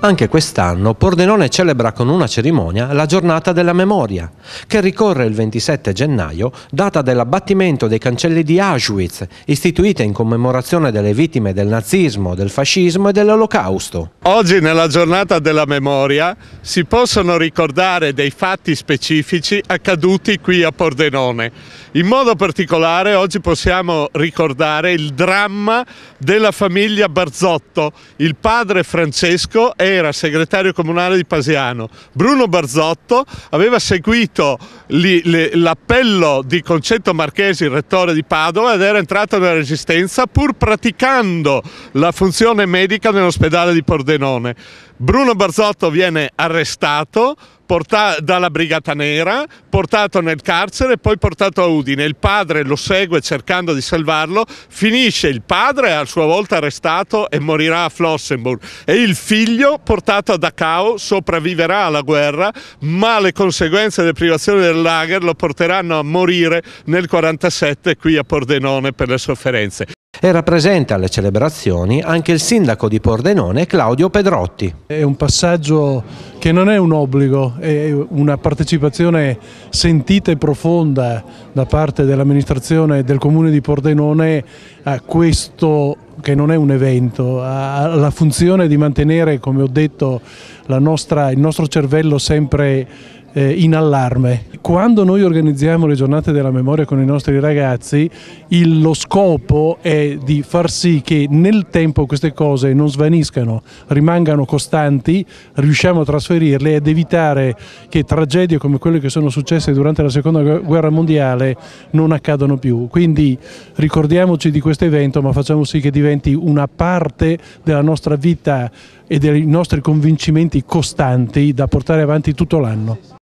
Anche quest'anno Pordenone celebra con una cerimonia la giornata della memoria, che ricorre il 27 gennaio, data dell'abbattimento dei cancelli di Auschwitz, istituita in commemorazione delle vittime del nazismo, del fascismo e dell'olocausto. Oggi nella giornata della memoria si possono ricordare dei fatti specifici accaduti qui a Pordenone. In modo particolare oggi possiamo ricordare il dramma della famiglia Barzotto. Il padre Francesco è era segretario comunale di Pasiano, Bruno Barzotto aveva seguito l'appello di Concetto Marchesi, il rettore di Padova, ed era entrato nella Resistenza pur praticando la funzione medica nell'ospedale di Pordenone. Bruno Barzotto viene arrestato dalla Brigata Nera, portato nel carcere e poi portato a Udine. Il padre lo segue cercando di salvarlo, finisce il padre a sua volta arrestato e morirà a Flossenburg e il figlio portato a Dachau sopravviverà alla guerra, ma le conseguenze delle privazioni della lager lo porteranno a morire nel 47 qui a Pordenone per le sofferenze. Era presente alle celebrazioni anche il sindaco di Pordenone Claudio Pedrotti. È un passaggio che non è un obbligo, è una partecipazione sentita e profonda da parte dell'amministrazione del comune di Pordenone a questo che non è un evento, ha la funzione di mantenere, come ho detto, nostra, il nostro cervello sempre eh, in allarme. Quando noi organizziamo le giornate della memoria con i nostri ragazzi, il, lo scopo è di far sì che nel tempo queste cose non svaniscano, rimangano costanti, riusciamo a trasferirle ed evitare che tragedie come quelle che sono successe durante la seconda guerra mondiale non accadano più. Quindi ricordiamoci di questo evento, ma facciamo sì che diventi una parte della nostra vita e dei nostri convincimenti costanti da portare avanti tutto l'anno.